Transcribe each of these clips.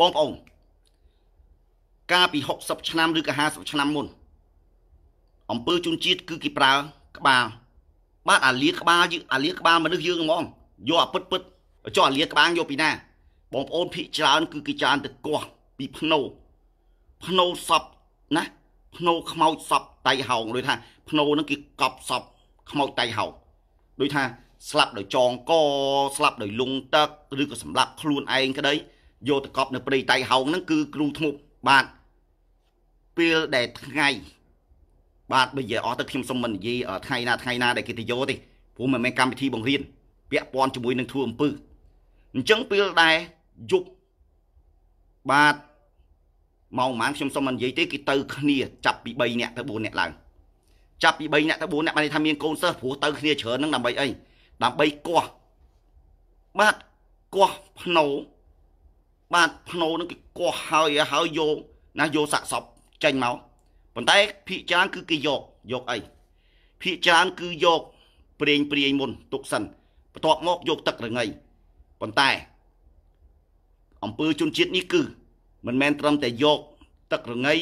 បងប្អូនកាលពី60ឆ្នាំឬក៏50ឆ្នាំមុនអំពើជនជាតិគឺគេប្រើក្បាល បាទអាលាក្បាលអាលាក្បាលមនុស្សយើងហ្មងយកអាពិតពិតចុះអាលាក្បាលយកពីណាបងប្អូនភិកច្រើនគឺគេច្រើនទៅកោះពីភ្នោភ្នោសពណាភ្នោខ្មោចសពតៃហោងដូចថា ភ្នោហ្នឹងគេកប់សពខ្មោចតៃហោងដូចថាស្លាប់ដោយចងកស្លាប់ដោយលងទឹកឬក៏សម្លាប់ខ្លួនឯងក្តីយកទៅកប់នៅព្រៃតៃហោងហ្នឹងគឺគ្រូធ្មប់បាទពេលដែលថ្ងៃបាទបើនិយាយអស់ទៅខ្ញុំសុំមិននិយាយថ្ងៃណាថ្ងៃណាដែលគេទៅយកទេព្រោះមិនមែនកម្មវិធីបង្រៀនពាក់ព័ន្ធជាមួយនឹងធួអំពើអញ្ចឹងពេលដែលយប់បាទម៉ោងប្រហែលខ្ញុំសុំមិននិយាយទេគេទៅគ្នា ចាប់ពី3នាក់ទៅ4នាក់ឡើងចាប់ពី3នាក់ទៅ4នាក់បានថាមានកូនសិស្សព្រោះទៅគ្នាច្រើនហ្នឹងដើម្បីអីដើម្បីគាស់បាទគាស់ភ្នោបាទភ្នោនឹងគេគាស់ហើយហើយយកណាយកសាក់សពចេញមកប៉ុន្តែភិកច្រើនគឺគេយកយកអីភិកច្រើនគឺយកព្រៀងព្រៀងមុនទុកសិនបន្ទាប់មកយកទឹករងៃប៉ុន្តែអង្គើជនជាតិនេះគឺ មិនមែនត្រឹមតែយក ទឹករងៃ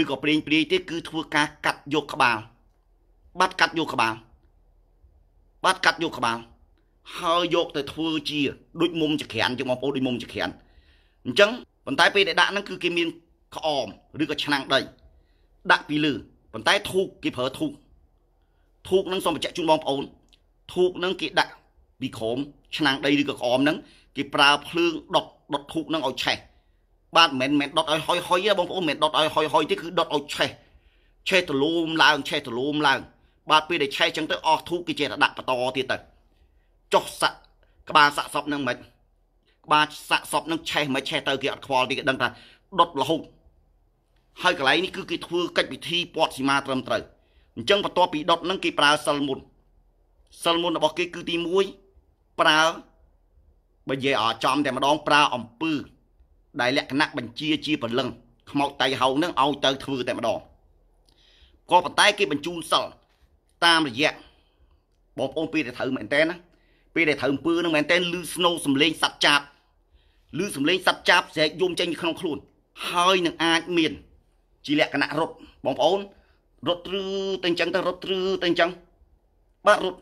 ឬក៏ព្រៀងព្រាយទេគឺធ្វើការកាត់យកក្បាលបាត់កាត់យកក្បាលបាត់កាត់យកក្បាលហើយយកទៅធ្វើជាដូចមុំចក្រានជាងបងប្អូនដូចមុំចក្រានអញ្ចឹងប៉ុន្តែពេលដែលដាក់ហ្នឹងគឺគេមាន ក្អមឬក៏ឆ្នាំងដីដាក់ពីលើប៉ុន្តែធូបគេប្រើធូបធូបហ្នឹងសូមបញ្ជាក់ជូនបងប្អូនធូបហ្នឹងគេដាក់ពីក្រោមឆ្នាំងដីឬក៏ក្អមហ្នឹងគេប្រើភ្លើងដុតដុតធូបហ្នឹងឲ្យឆេះបាទមិនមែនដុតឲ្យហុយហុយទេបងប្អូនមិនមែនដុតឲ្យហុយហុយទេគឺដុតឲ្យឆេះឆេះទលូមឡើងឆេះទលូមឡើង បាទពេលដែលឆេះចឹងទៅអស់ធូបគេចេះតែដាក់បន្តទៀតទៅចុះសាក់ក្បាលសាក់សពនឹងមិនខ្មិចបាទសាក់សពនឹងឆេះមិនឆេះទៅគេអត់ខ្វល់ទេគេដឹងថាដុតរហូតហើយកន្លែងនេះគឺគេធ្វើកិច្ចពិធីពាត់សីមាត្រឹមត្រូវអញ្ចឹងបន្ទាប់ពីដុតនឹងគេប្រើសិលមុនសិលមុនរបស់គេគឺទី1ប្រើបើនិយាយអចំតែម្ដងប្រើអំពើដែលលក្ខណៈបញ្ជាជាពលឹងខ្មោចតៃហោងនឹងឲ្យទៅធ្វើតែម្ដងក៏ប៉ុន្តែគេបញ្ជូនសិលតាមរយៈបងប្អូនពេលដែលត្រូវមែនតើណាពេលដែលត្រូវអំពើនឹងមែនតើលឺស្នូសំលេងសັດចាបឬសំលេងសັບចាប់ស្រែកយំចេញក្នុងខ្លួនហើយនឹងអាចមាន ជាលក្ខណៈរត់បងប្អូនរត់ទ្រឺទៅអញ្ចឹងទៅរត់ទ្រឺទៅអញ្ចឹងបាទរត់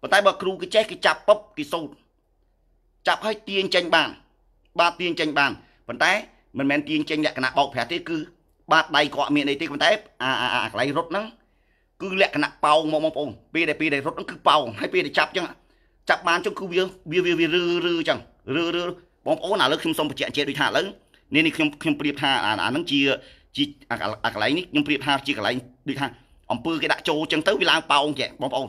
ប៉ុន្តែបើគ្រូគេចេះគេចាប់ពឹបគេសូត្រចាប់ឲ្យទាញចេញបានបាទទាញចេញបានប៉ុន្តែមិនមែនទាញចេញលក្ខណៈបោកប្រាស់ទេ គឺ បាទដៃក៏អត់មានអីទេប៉ុន្តែ អាអាកន្លែងរត់ហ្នឹងគឺលក្ខណៈប៉ោងមកបងប្អូនពេលដែលពេលដែលរត់ហ្នឹងគឺប៉ោងហើយពេលដែលចាប់អញ្ចឹងចាប់បានចឹងគឺវាវាវារឺរឺអញ្ចឹងរឺរឺបងប្អូនឥឡូវខ្ញុំសូមបញ្ជាក់ជាដូចថាឥឡូវនេះនេះខ្ញុំខ្ញុំប្រៀបថាអាហ្នឹងជាជាអាកន្លែងនេះខ្ញុំប្រៀបថា ជាកន្លែងដូចថាអង្គើគេដាក់ចូលចឹងទៅវាឡើងប៉ោងចេះបងប្អូន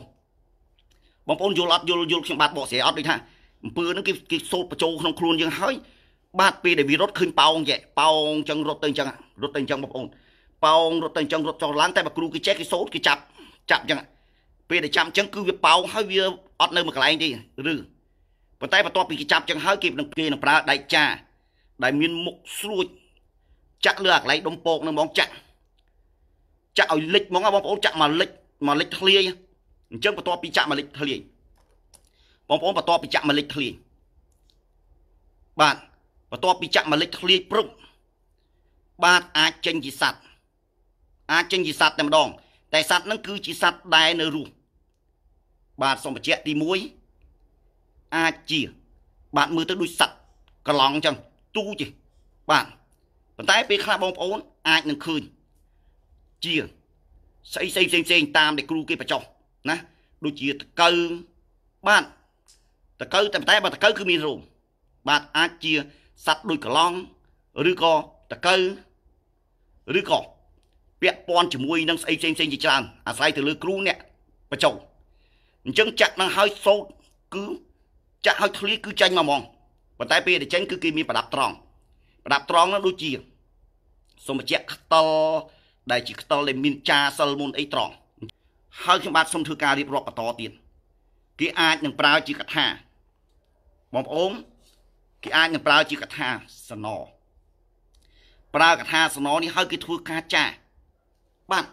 បងប្អូនយល់អត់យល់យល់ខ្ញុំបាទបកស្រាយអត់ដូចថាអង្គើហ្នឹងគេគេសូត្របញ្ចូលក្នុងខ្លួនយើងហើយបាទពេលដែលវារត់ឃើញប៉ោងចេះប៉ោងចឹងរត់ទៅចឹងរត់ទៅចឹងបងប្អូនប៉ោងរត់ទៅចឹងរត់ចុះឡើងតែបើគ្រូគេចេះគេសូត្រគេចាប់ចាប់ចឹងពេលដែលចាប់ចឹងគឺវាប៉ោងហើយវាអត់នៅមួយកន្លែងទេឬប៉ុន្តែបន្ទាប់ពីគេចាប់ចឹងហើយគេនឹងគេនឹងប្រើដែកចា ដែលមានមុខស្រួចចាក់លើអាកន្លែងដុំពកនឹងហ្មងចាក់ចាក់ឲ្យលិចហ្មងបងប្អូនចាក់មកលិចមកលិចធ្លាយអញ្ចឹងបន្ទាប់ពីចាក់មកលិចធ្លាយបងប្អូនបន្ទាប់ពីចាក់មកលិចធ្លាយបាទបន្ទាប់ពីចាក់មកលិចធ្លាយព្រឹកបាទអាចចេញជាសัตว์អាចចេញជាសัตว์តែម្ដង តែសัตว์ហ្នឹងគឺជាសัตว์ដែលនៅរស់បាទសូមបញ្ជាក់ទី1អាចជា បាទមើលទៅដូចសัตว์កន្លងអញ្ចឹងទូជិះបាទប៉ុន្តែពេលខ្លះបងប្អូនអាចនឹងឃើញជាស្អីស្អីផ្សេងផ្សេងតាមដែលគ្រូគេបញ្ចុះណាដូចជាតកៅបាទតកៅតែតែបើតកៅគឺមានរោមបាទអាចជាសัตว์ដូចកឡង់ឬក៏តកៅឬក៏ពាក់ព័ន្ធជាមួយនឹងស្អីផ្សេងផ្សេងជាច្រើនអាស្រ័យទៅលើគ្រូអ្នកបញ្ចុះអញ្ចឹងចាក់នឹងឲ្យសោតគឺចាក់ឲ្យធ្លីគឺចាញ់មកហ្មងប៉ុន្តែពេលដែលចាញ់គឺគេមានប្រដាប់ត្រង់ប្រដាប់ត្រង់នោះដូចជាសូមបញ្ជាក់ខ្ទលដែលជាខ្ទលដែលមានចាសិលមុនអីត្រង់ហើយខ្ញុំបាទសូមធ្វើការរៀបរាប់បន្តទៀតគេអាចនឹងប្រើជាកថាបងប្អូនគេអាចនឹងប្រើជាកថាសនប្រើកថាសននេះហើយគេធ្វើការចា បាទ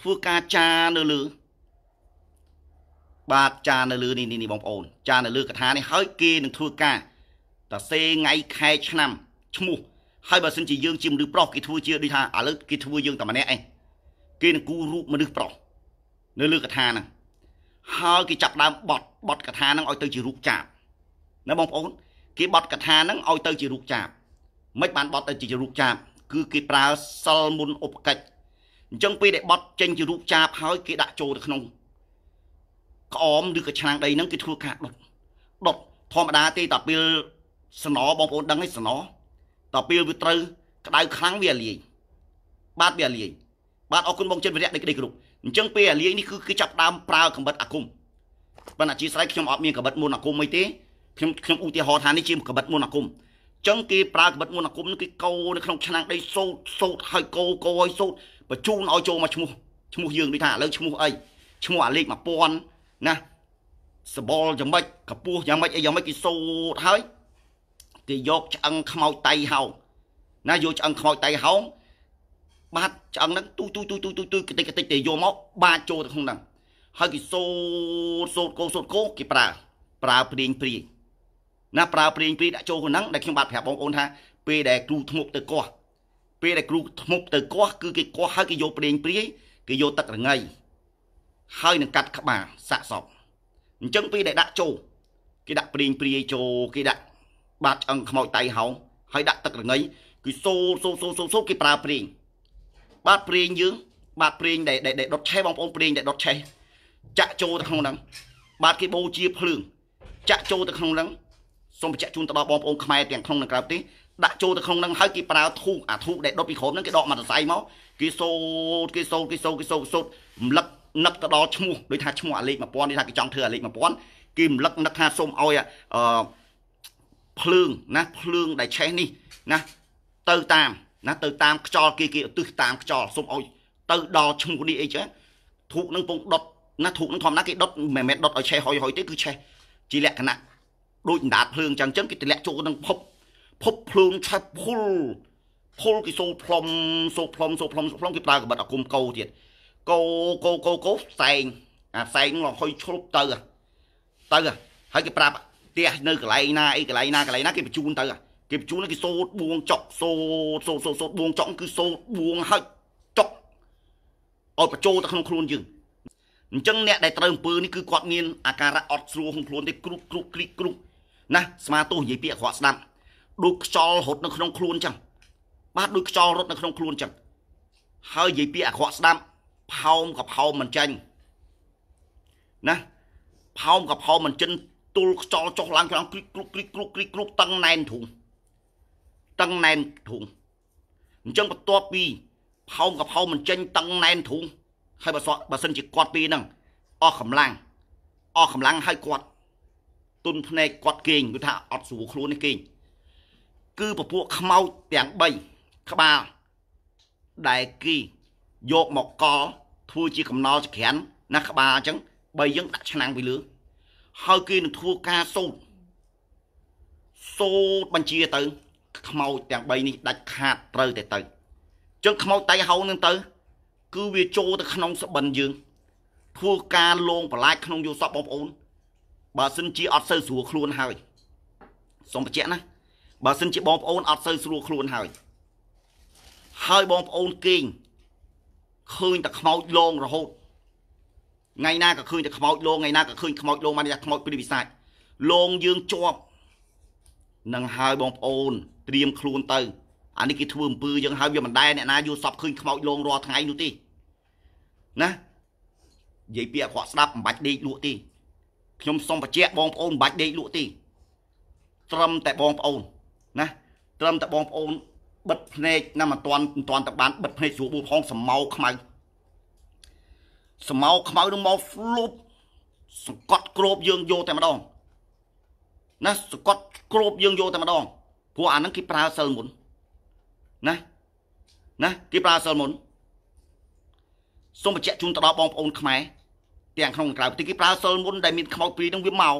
ធ្វើការចានៅលើបាទចានៅលើនេះនេះបងប្អូន ចានៅលើកថានេះហើយគេនឹងធ្វើការតសេថ្ងៃខែ ឆ្នាំឈ្មោះ ហើយបើសិនជាយើងជាមនុស្សប្រុសគេធ្វើជាដូចថាឥឡូវគេធ្វើយើងតែម្នាក់ឯងគេនឹងគូររូបមនុស្សប្រុសនៅលើកថាហ្នឹងហើយគេចាប់ដើមបត់បត់កថាហ្នឹងឲ្យទៅជារូបចាបណាបងប្អូន គេបត់កថាហ្នឹងឲ្យទៅជារូបចាបមិនបានបត់ទៅជារូបចាបគឺគេប្រើសិលមុនឧបកិច្ចអញ្ចឹងពេលដែលបត់ចេញជារូបចាបហើយគេដាក់ចូលទៅក្នុងក្អមឬក៏ឆ្នាំងដីហ្នឹងគេធ្វើការដុតដុតធម្មតាទេតពេលស្នអបងប្អូនដឹងទេស្នអតពេលវាត្រូវក្តៅខ្លាំងវាលាយបាទវាលាយបាទអរគុណបងចិត្តវិរៈនៃក្តីគ្រប់អញ្ចឹងពេលអាលាយនេះគឺគេចាប់ដើមប្រើកម្បិតអាគមប៉ុន្តែអធិស្ឋានខ្ញុំអត់មានកម្បិតមុនអាគមអីទេខ្ញុំខ្ញុំឧទាហរណ៍ថានេះជាកម្បិតមុនអាគមអញ្ចឹងគេប្រើកម្បិតមុនអាគមនេះគេកោនៅក្នុងឆ្នាំងដីសោតសោតហើយកោកោឲ្យសោតបញ្ជូនឲ្យចូលមកឈ្មោះឈ្មោះយើងដូចថាឥឡូវឈ្មោះអីឈ្មោះអាលេខ1000ណាសបល់យ៉ាងម៉េចកពស់យ៉ាងម៉េចអីយ៉ាងម៉េចគេសូតហើយគេយកឆ្អឹងខ្មោចតៃហោងណាយកឆ្អឹងខ្មោចតៃហោងបាតឆ្អឹងហ្នឹងទូទូទូទូទូទូតិចតិចទៅយកមក បាតចូលទៅក្នុងហ្នឹងហើយគេសូតសូតកោសូតកោគេប្រើប្រើព្រៀងព្រៀងណាប្រើព្រៀងព្រៀងដាក់ចូលក្នុងហ្នឹងដែលខ្ញុំបាទប្រាប់បងប្អូនថាពេលដែលគ្រូធ្មុកទៅកោះពេលដែលគ្រូធ្មុកទៅកោះគឺគេកោះហើយគេយកព្រៀងព្រៀងគេយកទឹករងៃហើយនឹងកាត់ក្បាលសាក់សពអញ្ចឹងពេលដែលដាក់ចូលគេដាក់ព្រីងព្រាយចូលគេដាក់ បាតឆ្អឹងខ្មោចតៃហោងហើយដាក់ទឹករងៃ គឺសូសូសូសូសូគេប្រើព្រីងបាតព្រីងយើង បាតព្រីងដែលដែលដុតឆេះបងប្អូនព្រីងដែលដុតឆេះចាក់ចូលទៅក្នុងហ្នឹងបាទគេបូជា ភ្លើងចាក់ចូលទៅក្នុងហ្នឹងសូមបញ្ជាក់ជូនទៅដល់បងប្អូនខ្មែរទាំងក្នុងនិងក្រៅប្រទេសដាក់ចូលទៅក្នុងហ្នឹងហើយគេប្រើធូបអាធូបដែលដុតពីក្រោមហ្នឹងគេដកមកសរសៃមកគេសូតគេសូតគេសូតគេសូតគេសូតម្លឹកនឹកទៅដល់ឈ្មោះដូចថាឈ្មោះអាលេខ1000នេះថាគេចង់ធ្វើអាលេខ1000គេរំលឹកនឹកថាសូមឲ្យអឺភ្លើងណាភ្លើងដែលឆេះនេះណាទៅតាមណាទៅតាមខ្យល់គេគេឧទ្ទិសតាមខ្យល់សូមឲ្យទៅដល់ឈ្មោះនេះអីចឹងធូបនឹងពងដុតណាធូបនឹងធម្មតាគេដុតមិនមែនដុតឲ្យឆេះហុយហុយទេគឺឆេះជាលក្ខណៈដូចអណ្ដាតភ្លើងចឹងចឹងគេទម្លាក់ចូលក្នុងភពភពភ្លើងឆេះភុលភុលគេសូលផ្លុំសូលផ្លុំសូលផ្លុំសូលផ្លុំគេប្រើកបិតអាគុំកោទៀតគោគោគោគោផ្សែងអាផ្សែងហ្នឹងហុយឆ្លប់ទៅទៅហើយគេប្រាប់ផ្ទះនៅកន្លែងណាអីកន្លែងណាកន្លែងណាគេបញ្ជូនទៅគេបញ្ជូនគេសូតបួងចុកសូតសូតសូតសូតបួងចុកគឺសូតបួងហើយចុកឲ្យបញ្ចូលទៅក្នុងខ្លួនយើងអញ្ចឹងអ្នកដែលត្រូវអំពើនេះគឺគាត់មានអាការៈអត់ស្រួលក្នុងខ្លួនទេ គ្រុបគ្រុបគ្លីកគ្រុបណាស្មាទោសនិយាយពាក្យអក្រក់ស្ដាប់ដូចខ្យល់រត់នៅក្នុងខ្លួនចឹងបាទដូចខ្យល់រត់នៅក្នុងខ្លួនចឹងហើយនិយាយពាក្យអក្រក់ស្ដាប់ផោមក៏ផោមមិនចាញ់ណាផោមក៏ផោមមិនចិនទុលខ្ចោលចុះឡើងខ្លាំងគ្រិកគ្រុកគ្រិកគ្រុកគ្រិកគ្រុកតឹងណែនធុងតឹងណែនធុងអញ្ចឹងបន្ទាប់ពីផោមក៏ផោមមិនចេញតឹងណែនធុងហើយបើសបើសិនជាគាត់ពីហ្នឹងអស់កម្លាំងអស់កម្លាំងហើយគាត់ទុនភ្នែកគាត់គេងគឺថាអត់ស្រួលខ្លួននេះគេងគឺពពួកខ្មោចទាំង3ក្បាលដែលគេយកមកកល់ធ្វើជាកំណល់ចក្រានណាក្បាលអញ្ចឹងបើយើង ដាក់ឆ្នាំងពីលើ ហើយគេនឹងធ្វើការសូត្រសូត្របញ្ជាទៅខ្មោចទាំង3នេះដាច់ខាតត្រូវតែទៅអញ្ចឹងខ្មោចតៃហោនឹងទៅ គឺវាចូលទៅក្នុងសបិនយើងធ្វើការលងបន្លាចក្នុងយោសពបងប្អូនបើសិនជាអត់សូវស្រួលខ្លួនហើយសូមបញ្ជាក់ណាបើសិនជាបងប្អូនអត់សូវស្រួលខ្លួនហើយហើយបងប្អូនគេងឃើញតែខ្មោចលងរហូតថ្ងៃណាក៏ឃើញតែខ្មោចលងថ្ងៃណាក៏ឃើញខ្មោចលងបានថាខ្មោចព្រីវិសាចលងយើងជាប់នឹងហើយបងប្អូន ត្រៀមខ្លួនទៅអានេះគេធ្វើអំពើយើងហើយវាមិនដែរអ្នកណាយល់សពឃើញខ្មោចលងរាល់ថ្ងៃនោះទេណានិយាយពាក្យអក្រក់ស្ដាប់មិនបាច់ដេកលក់ទេខ្ញុំសូមបញ្ជាក់បងប្អូនមិនបាច់ដេកលក់ទេត្រឹមតែបងប្អូនណាត្រឹមតែបងប្អូនបិទភ្នែកណាមិនតាន់មិនតាន់តបានបិទភ្នែកស្រួលប៊ូផងសម៉ោខ្មៅសម៉ោខ្មៅនឹងមកហ្លុបសង្កត់គ្របយើងយកតែម្ដងណាសង្កត់គ្របយើងយកតែម្ដងព្រោះអាហ្នឹងគេប្រើសិលមុនណាណាគេប្រើសិលមុនសូមបញ្ជាក់ជូនទៅដល់បងប្អូនខ្មែរទាំងក្នុងក្រៅប្រទេសគេប្រើសិលមុនដែលមានខ្មោចពីរនឹងវាមក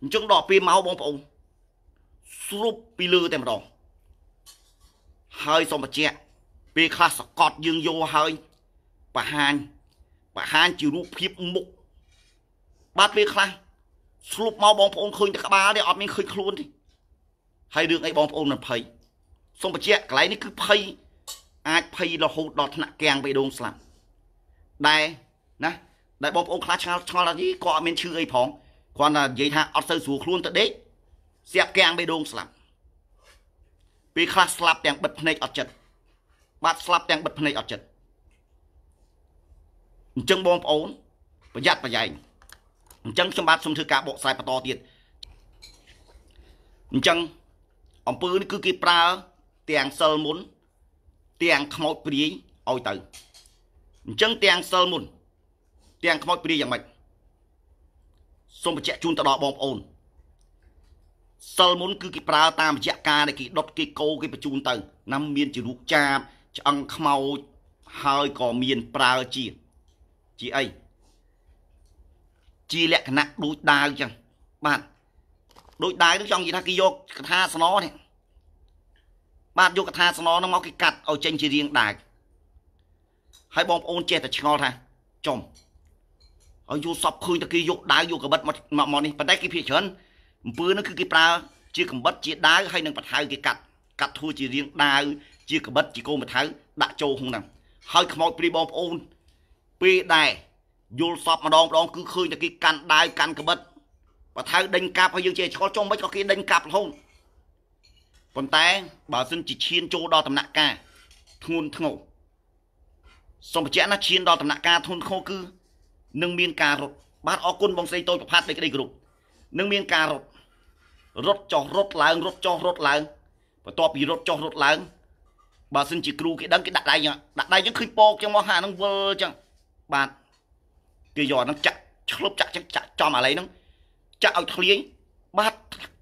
អញ្ចឹងដល់ពេលមកបងប្អូនស្រុបពីលើតែម្ដងហើយសូមបញ្ជាក់ពេលខ្លះសកត់យើងយកហើយបរហាញបរហាញជារូបភាពមុខបាទពេលខ្លះស្លុបមកបងប្អូនឃើញតែក្បាលទេអត់មានឃើញខ្លួនទេហើយរឿងអីបងប្អូនមិនភ័យសូមបញ្ជាក់កន្លែងនេះគឺភ័យអាចភ័យរហូតដល់ថ្នាក់កៀងបេះដូងស្លាប់ដែរណាដែលបងប្អូនខ្លះឆ្ងល់ឆ្ងល់ថាយីក៏អត់មានឈឺអីផងគ្រាន់តែនិយាយថាអត់សូវស្រួលខ្លួនទៅដេកស្ទាប់កៀងបេះដូងស្លាប់ពេលខ្លះស្លាប់ទាំងបិទភ្នែកអត់ចិត្តបាទស្លាប់ទាំងបិទភ្នែកអត់ចិត្តអញ្ចឹងបងប្អូនប្រយ័ត្នប្រយែងអញ្ចឹងខ្ញុំបាទសូមធ្វើការបកស្រាយបន្តទៀតអញ្ចឹងអំពើនេះគឺគេប្រើទាំងសិលមុន ទាំងខ្មោចព្រាយឲ្យទៅអញ្ចឹងទាំងសិលមុន ទាំងខ្មោចព្រាយយ៉ាងម៉េចសូមបញ្ជាក់ជូនទៅដល់បងប្អូនសិលមុនគឺគេប្រើតាមរយៈការដែលគេដុតគេកោគេបញ្ជូនទៅណាមានជារូបចាបឆ្អឹងខ្មោចហើយក៏មានប្រើជាជាអីជាលក្ខណៈដូចដាវចឹងបាទដូចដាវនឹងចង់និយាយថាគេយកកថាស្នោនេះបាទយកកថាស្នោនឹងមកគេកាត់ឲ្យចេញជារាងដាវហើយបងប្អូនចេះតែឆ្ងល់ថាចំឲ្យយល់សពឃើញតែគេយកដាវយកកបិតមកមកនេះប៉ុន្តែគេភាគច្រើនអំពើនឹងគឺគេប្រើជាកំបិតជាដាវហើយនឹងបន្ថៅគេកាត់កាត់ធ្វើជារាងដាវជាកំបិតជាកូនបន្ថៅដាក់ចូលក្នុងហ្នឹងហើយខ្មោចព្រីបងប្អូនពេលដែរយល់សពម្ដងម្ដងគឺឃើញតែគេកាន់ដាវកាន់កំបិតបន្ថៅដេញកាប់ហើយយើងជាឆ្កល់ចុះមិនក៏គេដេញកាប់រហូតប៉ុន្តែបើសិនជាឈានចូលដល់ដំណាក់កាលធ្ងន់ធ្ងរសូមបញ្ជាក់ណាឈានដល់ដំណាក់កាលធ្ងន់ធ្ងរគឺនឹងមានការរត់បាទអរគុណបងស្រីតូចប្រផាត់នៃក្តីគ្រប់នឹងមានការរត់រត់ចុះរត់ឡើងរត់ចុះរត់ឡើងបន្ទាប់ពីរត់ចុះរត់ឡើងបើសិនជាគ្រូគេដឹងគេដាក់ដៃដាក់ដៃចឹងឃើញពកចឹងមកហាហ្នឹងវិលចឹងបាទគេយកហ្នឹងចាក់ឆ្លប់ចាក់ចឹងចាក់ចំអាឡៃហ្នឹងចាក់ឲ្យធ្លាយបាទ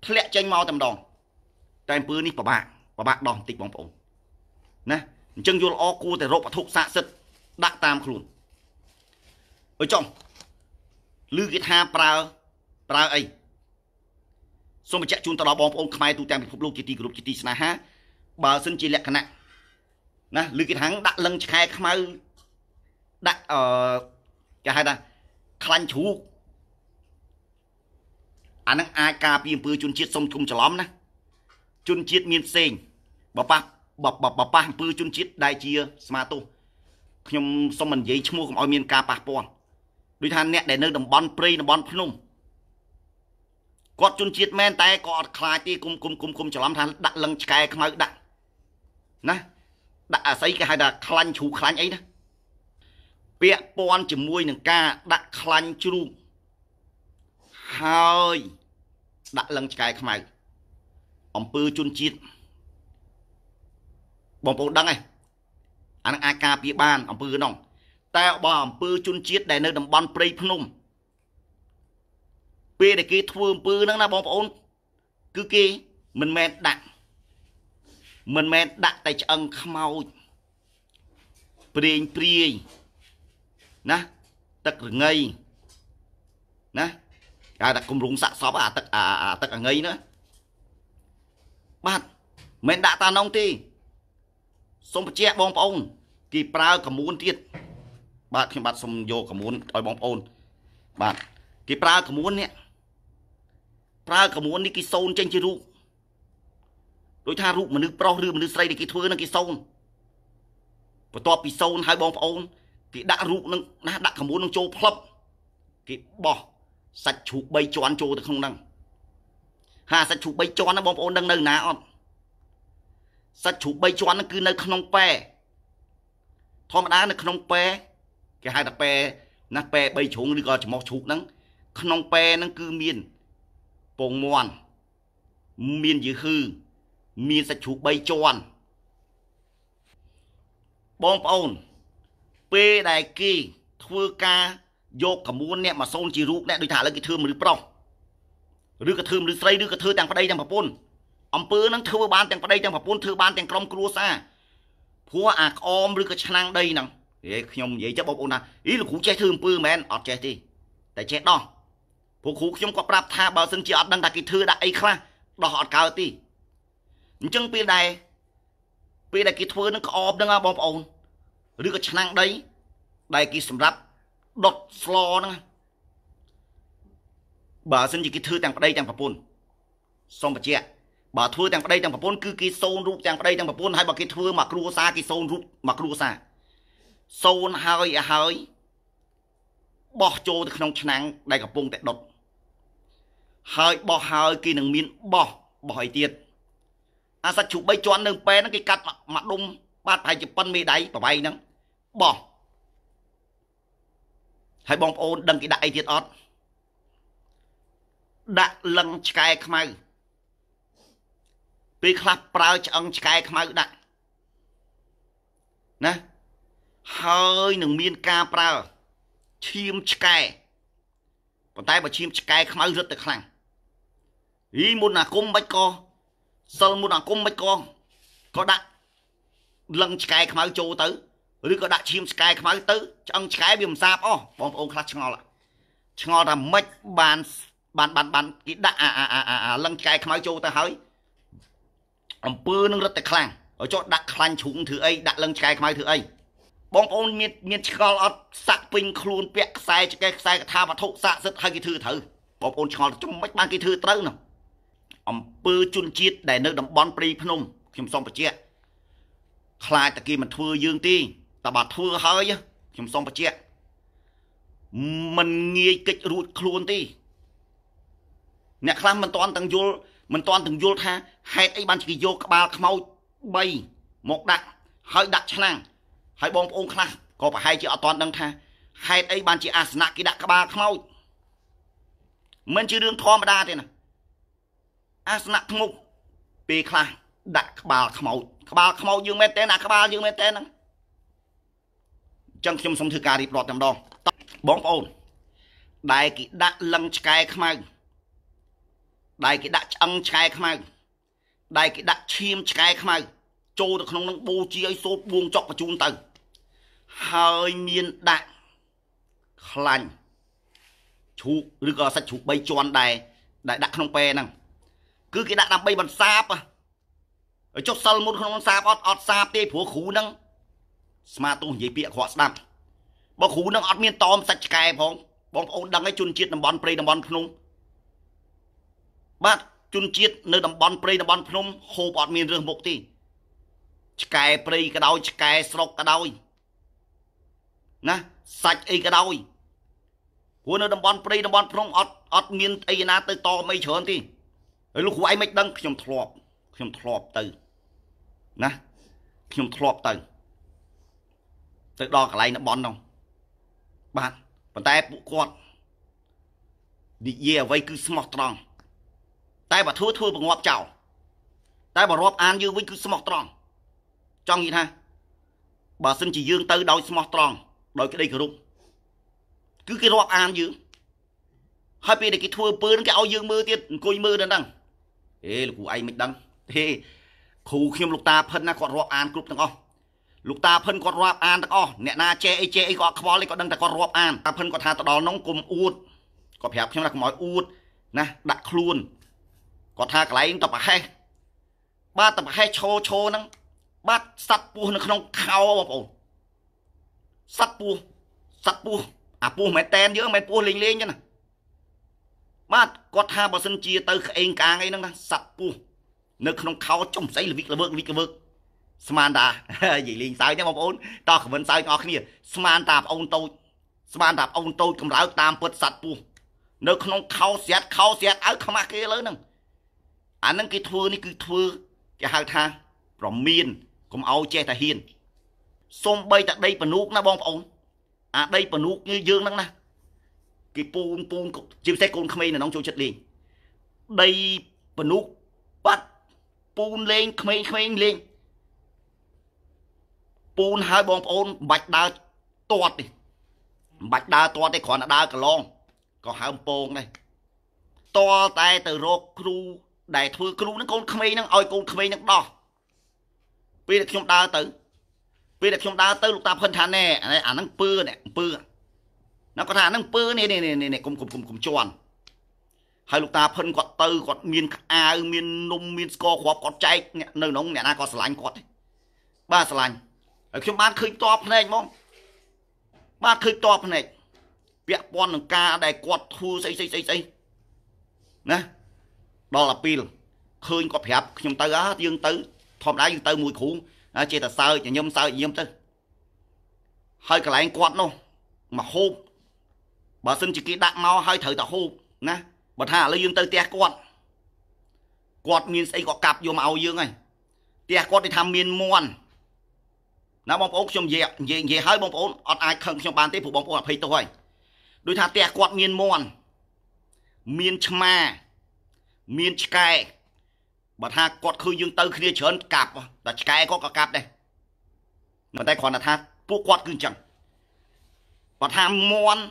ធ្លាក់ចេញមកតែម្ដងតែអំពើនេះពិបាកពិបាកដោះបន្តិចបងប្អូនណាអញ្ចឹងយល់ល្អគួរតែរកវត្ថុស័ក្តិសិទ្ធដាក់តាមខ្លួនអើចំឮគេថាប្រើប្រើអីសូមបញ្ជាក់ជូនទៅដល់បងប្អូនខ្មែរទូទាំងពិភពលោកជាទីគោរពជាទីស្នេហាបើសិនជាលក្ខណៈណាឬគេថាដាក់លឹងឆ្កែខ្មៅដាក់អឺគេហៅថាខ្លាញ់ជ្រូកអានឹងអាចការពីអំពើជនជាតិសុំគុំច្រឡំណាជនជាតិមានផ្សេងបបាស់បបបបាស់អំពើជនជាតិដែលជា ស្មាទោសខ្ញុំសូមមិននិយាយឈ្មោះកុំឲ្យមានការប៉ះពាល់ដូចថាអ្នកដែលនៅ តំបន់ព្រៃតំបន់ភ្នំគាត់ជនជាតិមែនតែក៏អត់ខ្លាចទេគុំគុំគុំគុំច្រឡំថាដាក់លឹងឆ្កែខ្មៅដាក់ណាដាក់អាស័យគេហៅថាខ្លាញ់ជ្រូកខ្លាញ់អីណាពាក់ព័ន្ធជាមួយនឹងការដាក់ខ្លាញ់ជ្រូកហើយដាក់លឹងឆ្កែខ្មៅអំពើជនជាតិបងប្អូនដឹងទេអានឹងអាចការពារបានអំពើនោះតែបើអំពើជនជាតិដែលនៅ តំបន់ព្រៃភ្នំពេលដែលគេធ្វើអំពើហ្នឹងណាបងប្អូនគឺគេមិនមែនដាក់មិនមែនដាក់តែឆ្អឹងខ្មោចព្រៀងព្រាយណាទឹករងៃណាគេហៅថាគម្រងសាក់សពអាទឹកអាទឹកអងៃណាបាទមិនដាក់តានងទេសូមបញ្ជាក់បងប្អូនគេប្រើកមួនទៀតបាទខ្ញុំបាទសូមយកកមួនឲ្យបងប្អូនបាទគេប្រើកមួននេះប្រើក្រមួននេះគេសូនចេញជារូបដូចថារូបមនុស្សប្រុសឬមនុស្សស្រីដែលគេធ្វើនឹងគេសូនបន្ទាប់ពីសូនហើយបងប្អូនគេដាក់រូបនឹងណាដាក់ក្រមួននឹងចូលផ្លឹបគេបោះសាច់ជ្រូក3ជាន់ចូលទៅក្នុងហ្នឹងហាសាច់ជ្រូក3ជាន់ណាបងប្អូនដឹងនៅណាអត់សាច់ជ្រូក3ជាន់ហ្នឹងគឺនៅ ក្នុងប៉ែធម្មតានៅក្នុងប៉ែគេហៅថាប៉ែណាប៉ែ3ជ្រុងឬក៏ច្មោះជ្រូកហ្នឹងក្នុងប៉ែហ្នឹងគឺមានពងមាន់មានយឺហឺមានសាច់ជ្រូក3ជាន់បងប្អូនពេលដែលគេធ្វើការយកកមួនអ្នកមកសូនជារូបអ្នកដូចថាឥឡូវគេធ្វើមនុស្សប្រុសឬក៏ធ្វើមនុស្សស្រីឬក៏ធ្វើទាំងប្តីទាំងប្រពន្ធអំពើហ្នឹងធ្វើបានទាំងប្តីទាំងប្រពន្ធធ្វើបានទាំងក្រុមគ្រួសារព្រោះអាក្អមឬក៏ឆ្នាំងដីហ្នឹងហេខ្ញុំនិយាយចឹងបងប្អូនថាអីលោកគ្រូចេះធ្វើអំពើមែនអត់ចេះទេតែចេះដោះព្រោះគ្រូខ្ញុំក៏ប្រាប់ថាបើសិនជាអត់ដឹងថាគេធ្វើដាក់អីខ្លះដោះអត់កើតទេអញ្ចឹងពេលដែរពេលដែលគេធ្វើនឹងក្អមហ្នឹងបងប្អូនឬក៏ឆ្នាំងដីដែលគេសម្រាប់ដុតស្លហ្នឹងបើសិនជាគេធ្វើទាំងប្តីទាំងប្រពន្ធសូមបញ្ជាក់បើធ្វើទាំងប្តីទាំងប្រពន្ធគឺគេសូនរូបទាំងប្តីទាំងប្រពន្ធហើយបើគេធ្វើមកគ្រួសារគេសូនរូបមកគ្រួសារសូនហើយឲ្យហើយបោះចូលទៅក្នុងឆ្នាំងដែលកំពុងតែដុតហើយបោះហើយគេនឹងមានបោះបោះឲ្យទៀតអាសត្វជុប3ជាន់នៅពេហ្នឹងគេកាត់មកដុំបាទប្រហែលជាប៉ុនមេដៃប្រវែងហ្នឹងបោះហើយបងប្អូនដឹងគេដាក់អីទៀតអត់ដាក់លឹងឆ្កែខ្មៅពេលខ្លះប្រើឆ្អឹងឆ្កែខ្មៅដាក់ណាហើយនឹងមានការប្រើឈាមឆ្កែប៉ុន្តែបើឈាមឆ្កែខ្មៅរឹតតែខ្លាំងអីមុនអាគមមិនក៏សិលមុនអាគមមិនក៏ក៏ដាក់លឹងឆ្កែខ្មៅចូលទៅឬក៏ដាក់ឈាមឆ្កែខ្មៅទៅឆ្អឹងឆ្កែវាមិនសាបអស់បងប្អូនខ្លះឆ្ងល់ឆ្ងល់ថាម៉េចបានបានបានបានគេដាក់អាអាអាអាលឹងឆ្កែខ្មៅចូលទៅហើយអំពើនឹងរត់តែខ្លាំងឲ្យចុះដាក់ខ្លាញ់ជ្រូងធ្វើអីដាក់លឹងឆ្កែខ្មៅធ្វើអីបងប្អូនមានមានឆ្កល់អត់សាក់ពេញខ្លួនពាក់ខ្សែឆ្កេះខ្សែកថាវត្ថុស័ក្តិសិទ្ធឲ្យគេធ្វើត្រូវបងប្អូនឆ្ងល់ចំមិនបានគេធ្វើត្រូវនោះអង្គើជនជាតិដែល នៅតំបន់ព្រៃភ្នំខ្ញុំសូមបញ្ជាក់ខ្លាចតែគេមិនធ្វើយើងទេតែបើធ្វើហើយខ្ញុំសូមបញ្ជាក់มันងាយកិច្ចរួចខ្លួនទេអ្នកខ្លះមិនតាន់ទាំងយល់មិនតាន់ទាំងយល់ថាហេតុអីបានគេយកក្បាលខ្មោច3មកដាក់ ហើយដាក់ឆ្នាំងហើយបងប្អូនខ្លះក៏ប្រហែលជាអត់តាន់ដឹងថាហេតុអីបានជាអាសនៈគេដាក់ក្បាលខ្មោចមិនជារឿងធម្មតាទេណាអាសនៈធ្ងប់ពេលខ្លះដាក់ក្បាលខ្មោចក្បាលខ្មោចយើងមែនតើអាក្បាលយើងមែនតើហ្នឹងចឹងខ្ញុំសូមធ្វើការរៀបរាប់តែម្ដងបងប្អូនដែលគេដាក់លឹងឆ្កែខ្មៅដែលគេដាក់ឆ្អឹងឆ្កែ ខ្មៅដែលគេដាក់ឈាមឆ្កែខ្មៅចូលទៅក្នុងនឹងបូជាឲ្យសូត្របួងចុកបញ្ជូនទៅហើយមានដាក់ខ្លាញ់ជ្រូកឬក៏សាច់ជ្រូក3ជាន់ដែរដែលដាក់ក្នុងពែហ្នឹងគឺគេដាក់ដើម្បីបន្សាបចុះសិលមុនក្នុងសាបអត់អត់សាបទេព្រោះគ្រូនឹងស្មាទោសនិយាយពាក្យខ្វក់ស្ដាប់បើគ្រូនឹងអត់មានតอมសាច់ឆ្កែផងបងប្អូនដឹងហើយជនជាតិតំបន់ព្រៃតំបន់ភ្នំបាទជនជាតិនៅតំបន់ព្រៃតំបន់ភ្នំ ហូបអត់មានរើសមុខទេឆ្កែព្រៃក៏ដោយឆ្កែស្រុកក៏ដោយណាសាច់អីក៏ដោយព្រោះនៅតំបន់ព្រៃតំបន់ភ្នំអត់អត់មានអីណាទៅតអីច្រើនទេលោកគ្រូឯងមិនដឹងខ្ញុំធ្លាប់ខ្ញុំធ្លាប់ទៅណាខ្ញុំធ្លាប់ទៅទៅដល់កន្លែងនៅបននោះបាទប៉ុន្តែពួកគាត់និយាយអ្វីគឺស្មោះត្រង់តែបើធ្វើធ្វើបង្ងាប់ចោលតែបើរាប់អានយើងវិញគឺស្មោះត្រង់ចង់និយាយថាបើសិនជាយើងទៅដោយស្មោះត្រង់ដោយក្តីគោរពគឺគេរាប់អានយើងហើយពេលដែលគេធ្វើពើនឹងគេឲ្យយើងមើលទៀតអង្គុយមើលដល់ហ្នឹងអេលោកគ្រូឯងមិនដឹងទេគ្រូខ្ញុំលោកតាផិនណាគាត់រាប់អានគ្រប់ទាំងអស់លោកតាផិនគាត់រាប់អានទាំងអស់អ្នកណាចេះអីចេះអីគាត់ខ្វល់អីគាត់ដឹងតែគាត់រាប់អាន តាផិនគាត់ថាទៅដល់នោះគុំអួតគាត់ប្រាប់ខ្ញុំថាកុំឲ្យអួតណាដាក់ខ្លួនគាត់ថាកន្លែងតប្រហែសបាទតប្រហែសឈោឈោហ្នឹងបាទសัตว์ពស់នៅក្នុងខោបងប្អូនសัตว์ពស់សัตว์ពស់អាពស់មែនតែនយើងមែនពស់លេងលេងចឹងណាបាទគាត់ថាបើសិនជាទៅក្អេងកាងអីហ្នឹងណាសັດពោះនៅក្នុងខោចំស្អីល្វិកល្វើកល្វិកល្វើកស្មានតានិយាយលេងសើចទេបងប្អូនតោះខមមិនសើចអស់គ្នាស្មានតាប្អូនតូចស្មានតាប្អូនតូចកំរើកតាមពុតសັດពោះនៅក្នុង ខោស្រាត់ខោស្រាត់អើខ្មាស់គេលើហ្នឹងអាហ្នឹងគេធ្វើនេះគឺធ្វើគេហៅថាប្រមានកុំឲ្យចេះតែហ៊ានសំបីតែដីពនុកណាបងប្អូនអាដីពនុកយើងហ្នឹងណាគេពូនពូនជាពិសេសកូនក្មេងនៅក្នុងចូលចិត្តលេងដីបនុកបាត់ពូនលេងក្មេងក្មេងលេងពូនហើយបងប្អូនមិនបាច់ដើរទាត់ទេមិនបាច់ដើរទាត់ទេគ្រាន់តែដើរកន្លងក៏ហើមពងដែរតតែទៅរកគ្រូដែលធ្វើគ្រូនឹងកូនក្មេងនឹងឲ្យកូនក្មេងនឹងដោះពេលដែលខ្ញុំដើរទៅពេលដែលខ្ញុំដើរទៅលោកតាផិនថាណែអាហ្នឹងពើណែពើណាគាត់ថាហ្នឹងពើនេះនេះនេះគុំគុំគុំគុំជន់ហើយលោកតាផិនគាត់ទៅគាត់មានខ្អាវមាននំមានស្ករគ្រាប់គាត់ចែកនៅក្នុងអ្នកណាគាត់ស្រឡាញ់គាត់បាទស្រឡាញ់ហើយខ្ញុំបានឃើញតបភ្នែកហ្មងបាទឃើញតបភ្នែកពាក់ព័ន្ធនឹងការដែលគាត់ធ្វើស្អីស្អីស្អីស្អីណាដល់អាពីលឃើញគាត់ប្រាប់ខ្ញុំទៅអើយើងទៅធម្មតាយើងទៅមួយគ្រូចេះតែសើចញញឹមសើចញញឹមទៅហើយកន្លែងគាត់នោះមកហូបបើសិនជាគេដាក់មកហើយត្រូវតែហូបណាបើថាឥឡូវយើងទៅផ្ទះគាត់គាត់មានស្អីក៏កាប់យកមកឲ្យយើងហើយផ្ទះគាត់គេថាមានមន់ណាបងប្អូនខ្ញុំនិយាយនិយាយនិយាយឲ្យបងប្អូនអត់អាចខឹងខ្ញុំបានទេព្រោះបងប្អូនអភ័យទោសហើយដូចថាផ្ទះគាត់មានមន់មានឆ្មាមានឆ្កែបើថាគាត់ឃើញយើងទៅគ្នាច្រើនកាប់តែឆ្កែគាត់ក៏កាប់ដែរតែគ្រាន់តែថាពួកគាត់គឺអញ្ចឹងបើថាមន់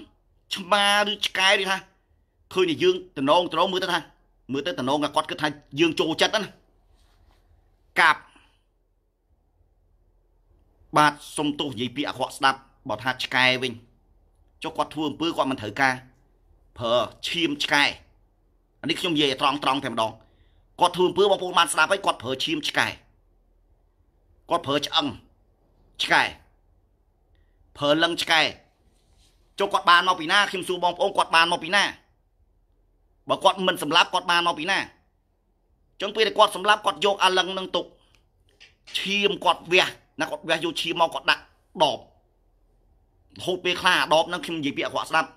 ឆ្មាឬឆ្កែឬថាឃើញតែយើងតំណងត្រង់មើលទៅថាមើលទៅតំណងគាត់គិតថាយើងចូលចិត្តណាកាប់បាទសុំទោសនិយាយពាក្យអាក្រក់ស្ដាប់បើថាឆ្កែវិញចុះគាត់ធ្វើអំពើគាត់មិនត្រូវការប្រើឈាមឆ្កែអានេះខ្ញុំនិយាយត្រង់ត្រង់តែម្ដងគាត់ធ្វើអំពើបងប្អូនបានស្ដាប់ហើយគាត់ប្រើឈាមឆ្កែគាត់ប្រើឆ្អឹងឆ្កែប្រើលឹងឆ្កែចុះគាត់បានមកពីណាខ្ញុំសួរបងប្អូនគាត់បានមកពីណាបើគាត់មិនសម្លាប់គាត់បានមកពីណាចឹងពេលតែគាត់សម្លាប់គាត់យកអាលឹងនឹងទុកឈាមគាត់វះណាគាត់វះយកឈាមមកគាត់ដាក់ដបហូបពេលខ្លះអាដបហ្នឹងខ្ញុំនិយាយពាក្យអក្រក់ស្ដាប់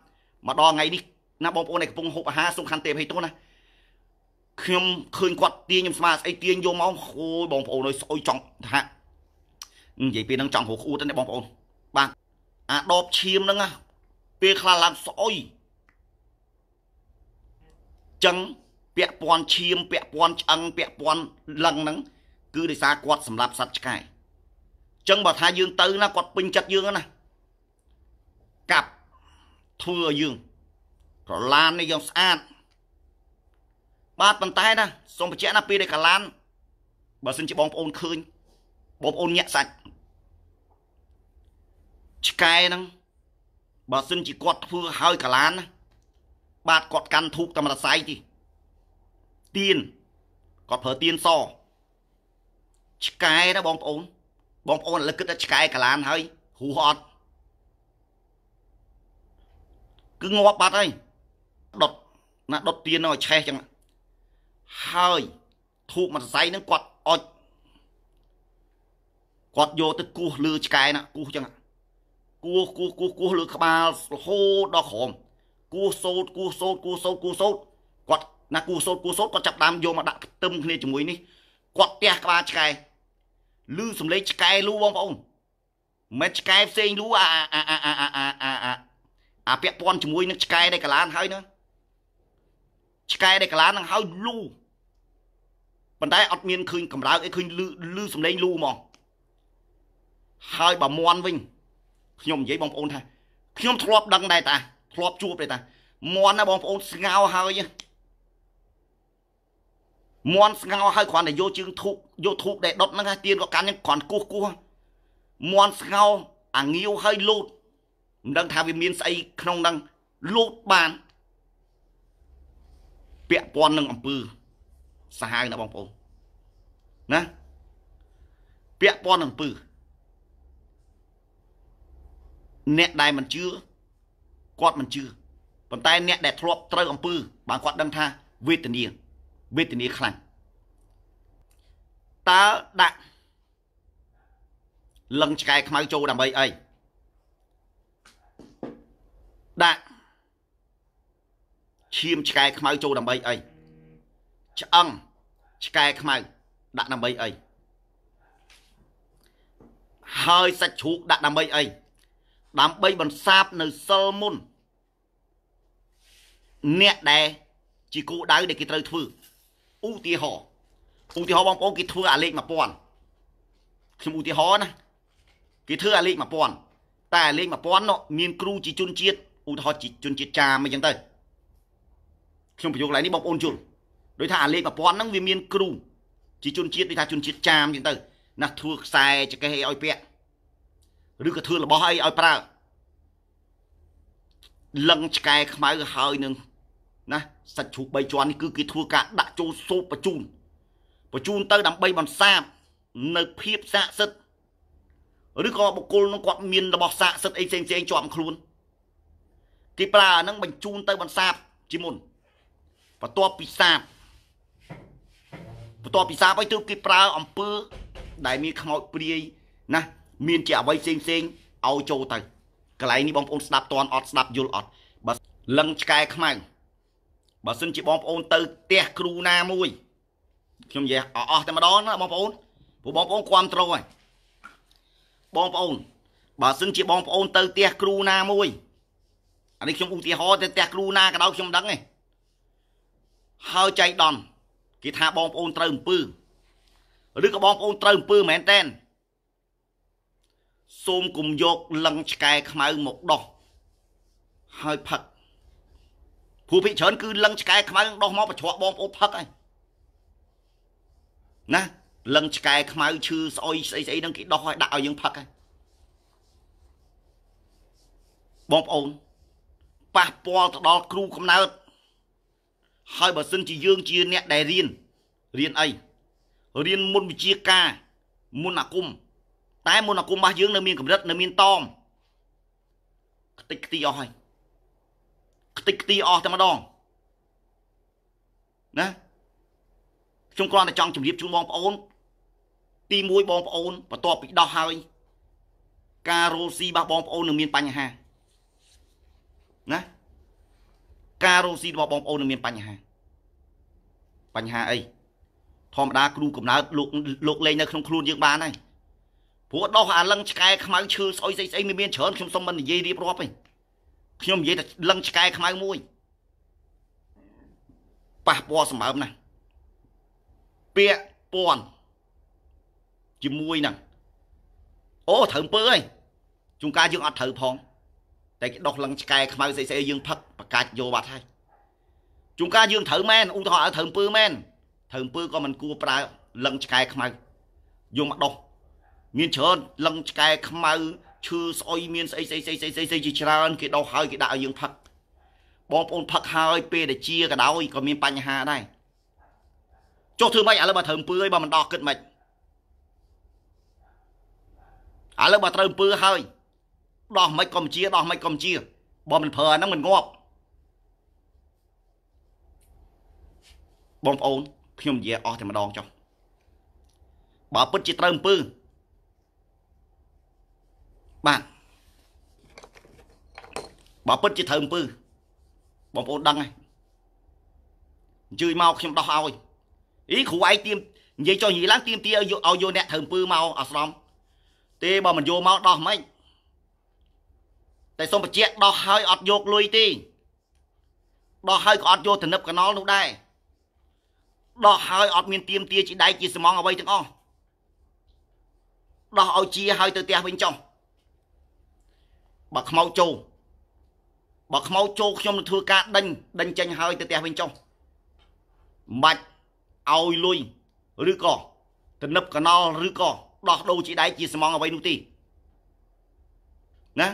មកដល់ថ្ងៃនេះណាបងប្អូនឯងកំពុងហូបអាហារសុខខាន់ទេភ័យទោះណាខ្ញុំឃើញគាត់ទាញខ្ញុំស្មារស្អីទាញយកមកអូយបងប្អូនអើយស្អុយចង់ថានិយាយពេលហ្នឹងចង់ហូរក្អួតទេបងប្អូនបាទអាដបឈាមហ្នឹងពេលខ្លះឡើងស្អុយចឹងពាក់ព័ន្ធឈាម ពាក់ព័ន្ធឆ្អឹងពាក់ព័ន្ធលឹងហ្នឹងគឺដោយសារគាត់សម្លាប់សត្វឆ្កែចឹងបើថាយើងទៅណាគាត់ពេញចិត្តយើងណាកាប់ធ្វើឲ្យយើងក្រឡាននេះយើងស្អាតបាទប៉ុន្តែណាសូមបញ្ជាក់ណាពេលដែលក្រឡានបើសិនជាបងប្អូនឃើញបងប្អូនញាក់សាច់ឆ្កែហ្នឹងបើសិនជាគាត់ធ្វើហើយកលានណាបាទគាត់កាន់ធូបតាមរស័យទីទៀនគាត់ប្រើទៀនសឆ្កែណាបងប្អូន បងប្អូនឥឡូវគិតថាឆ្កែកលានហើយហូរអត់គឺងាប់បាត់ហើយដុតណាដុតទៀននឹងឲ្យឆេះចឹងហើយធូបមួយសរសៃនឹងគាត់អុចគាត់យកទៅគោះលើឆ្កែណាគោះចឹងគោះគោះគោះគោះលើក្បាលរហូតដល់ក្រោមគោះសោតគោះសោតគោះសោតគោះសោតគាត់ណាគូសោតគូសោតគាត់ចាប់ដើមយកមកដាក់ផ្ទឹមគ្នាជាមួយនេះគាត់ទះក្បាលឆ្កែឮសំឡេងឆ្កែលូបងប្អូនមិនឆ្កែផ្សេងលូអាអាអាអាអាអាអាអាអាពាក់ព័ន្ធជាមួយនឹងឆ្កែដែលកលានហើយណាឆ្កែដែលកលាននឹងហើយលូប៉ុន្តែអត់មានឃើញកម្រើកអីឃើញឮឮសំឡេងលូហ្មងហើយបើមន់វិញខ្ញុំនិយាយបងប្អូនថាខ្ញុំធ្លាប់ដឹងដែរតាធ្លាប់ជួបដែរតាមន់ណាបងប្អូនស្ងោហើយមន់ស្ងោហើយគ្រាន់តែយកជើងធូបយកធូបដែលដុតហ្នឹងទៀនក៏កាន់ហ្នឹងគ្រាន់គោះគោះមន់ស្ងោអាងាវហើយលូតមិនដឹងថាវាមានស្អីក្នុងហ្នឹងលូតបានពាក់ព័ន្ធនឹងអំពើសាហាវណាបងប្អូនណាពាក់ព័ន្ធនឹងអំពើអ្នកដែលមិនជឿគាត់មិនជឿប៉ុន្តែ អ្នកដែលធ្លាប់ត្រូវ អំពើបានគាត់ដឹងថាវេទនាវេទនាខ្លាំងតើដាក់លឹងឆ្កែខ្មៅចូលដើម្បីអីដាក់ឈាមឆ្កែខ្មៅចូលដើម្បីអីឆ្អឹងឆ្កែខ្មៅដាក់ដើម្បីអីហើយសាច់ជ្រូកដាក់ដើម្បីអីដើម្បីបន្សាបនៅសិលមុនអ្នកដែលជាគោដៅដែលគេត្រូវធ្វើឧទាហរណ៍ឧទាហរណ៍បងប្អូនគេធ្វើអាលេខ1000ខ្ញុំឧទាហរណ៍ណាគេធ្វើអាលេខ1000តែអាលេខ1000នោះមានគ្រូជាជនជាតិឧទាហរណ៍ជាជនជាតិចាមអីចឹងទៅខ្ញុំបញ្យល់កន្លែងនេះបងប្អូនជល់ដោយថាអាលេខ1000ហ្នឹងវាមានគ្រូជាជនជាតិដូចថាជនជាតិចាមអញ្ចឹងទៅណាស់ធ្វើខ្សែចកេះអីឲ្យពាក់ឬក៏ធ្វើរបស់អីឲ្យប្រើលឹងឆ្កែខ្មៅហើយនឹង ណាសាច់ជ្រូក3ជាន់នេះគឺគេធ្វើការដាក់ចូលសូបបញ្ជូនបញ្ជូនទៅដើម្បីបន្សាបនៅភាពស័ក្តិសិទ្ធិឬក៏បុគ្គលនោះគាត់មានរបស់ស័ក្តិសិទ្ធិអីផ្សេងផ្សេងជាប់ខ្លួនគេប្រើអានឹងបញ្ជូនទៅបន្សាបជាមុនបន្ទាប់ពីសាបបន្ទាប់ពីសាបហើយទើបគេប្រើអំពើ ដែលមានខ្មោចព្រាយណាមានជាអ្វីផ្សេងផ្សេងឲ្យចូលទៅកន្លែងនេះបងប្អូនស្ដាប់តន់អត់ស្ដាប់យល់អត់បើលឹងឆ្កែខ្មៅបើសិនជាបងប្អូនទៅផ្ទះគ្រូណាមួយ ខ្ញុំនិយាយអស់តែម្ដងណាបងប្អូនព្រោះបងប្អូនគ្រប់ត្រូលហើយបងប្អូនបើសិនជាបងប្អូនទៅផ្ទះគ្រូណាមួយអានេះខ្ញុំឧទាហរណ៍ទៅផ្ទះគ្រូណាក៏ដោយខ្ញុំដឹងទេហើយចៃដន្យគេថាបងប្អូនត្រូវអំពើឬក៏បងប្អូនត្រូវអំពើមែនតែនសូមគុំយកលឹងឆ្កែខ្មៅមកដោះហើយផឹកព្រោះភិកច្រើនគឺលឹងឆ្កែខ្មៅដោះមកប្រជ្រក់បងប្អូនផឹកហើយណាលឹងឆ្កែខ្មៅឈឺស្អុយស្អីស្អីហ្នឹងគេដោះឲ្យដាក់ឲ្យយើងផឹកហើយបងប្អូនប៉ះពាល់ទៅដល់គ្រូកំណើត ហើយបើសិនជាយើងជាអ្នកដែលរៀនរៀនអីរៀនមុនវិជ្ជាការ មុនអាគមតែមន្តអាគមរបស់យើងនៅមានកម្រិតនៅមានតមខ្ទេចខ្ទីអស់ហើយខ្ទេចខ្ទីអស់តែម្ដងណាខ្ញុំគ្រាន់តែចង់ជម្រាបជូនបងប្អូនទី1បងប្អូនបន្ទាប់ពីដោះហើយ ការរោស៊ីរបស់បងប្អូននឹងមានបញ្ហាណាការរោស៊ីរបស់បងប្អូននឹងមានបញ្ហាបញ្ហាអីធម្មតាគ្រូកំណើតលោកលោក លេងនៅក្នុងខ្លួនយើងបានហើយព្រោះដោះអាលឹងឆ្កែខ្មៅឈើស្អុយស្អីស្អីមានច្រើនខ្ញុំសុំមិននិយាយរៀបរាប់ទេខ្ញុំនិយាយតែលឹងឆ្កែខ្មៅមួយប៉ះពាល់សម្បើមណាស់ពាក់ពាន់ជាមួយនឹងអូត្រូវអំពើហើយជួនកាលយើងអត់ត្រូវផងតែគេដោះលឹងឆ្កែខ្មៅស្អីស្អីយើងផឹកប្រកាច់យកបាត់ហើយជួនកាលយើងត្រូវមែនឧទាហរណ៍ឲ្យត្រូវអំពើមែនត្រូវអំពើក៏មិនគួរប្រើលឹងឆ្កែខ្មៅយកមកដោះមានច្រើនលឹងឆ្កែខ្មៅឈើស្អុយមានស្អីស្អីស្អីស្អីស្អីស្អីជាច្រើនគេដោះហើយគេដាក់ឲ្យយើងផឹកបងប្អូនផឹកហើយពេលដែលជាក៏ដោយក៏មានបញ្ហាដែរចុះធ្វើម៉េចឥឡូវបើត្រូវអំពើហើយបើមិនដោះគិតម៉េចឥឡូវបើត្រូវអំពើហើយដោះមិនក៏មិនជាដោះមិនក៏មិនជាបើមិនប្រើអាហ្នឹងមិនងាប់បងប្អូនខ្ញុំនិយាយអស់តែម្ដងចុះបើពិតជាត្រូវអំពើបាទបើពិតជាត្រូវអំពើបងប្អូនដឹងហើយអញ្ជើញមកខ្ញុំដោះឲ្យអីគ្រូឯងទៀមនិយាយចុះនិយាយឡើងទៀមទីឲ្យយកឲ្យយកអ្នកធ្វើអំពើមកអាស្រមទេបើមិនយកមកដោះមិនតែសូមបញ្ជាក់ដោះឲ្យអត់យកលុយទេដោះឲ្យក៏អត់យកទំនឹបកណុលនោះដែរដោះឲ្យអត់មានទៀមទាជាដៃជាស្មងអ្វីទាំងអស់ដោះឲ្យជាឲ្យទៅផ្ទះវិញចុះបើខ្មោចចូលបើខ្មោចចូលខ្ញុំនឹងធ្វើការដេញដេញចេញហើយទៅផ្ទះវិញចុះមិនបាច់ឲ្យលុយឬក៏ទំនឹបកណោលឬក៏ដោះដូរជាដៃជាស្មងអ្វីនោះទេណា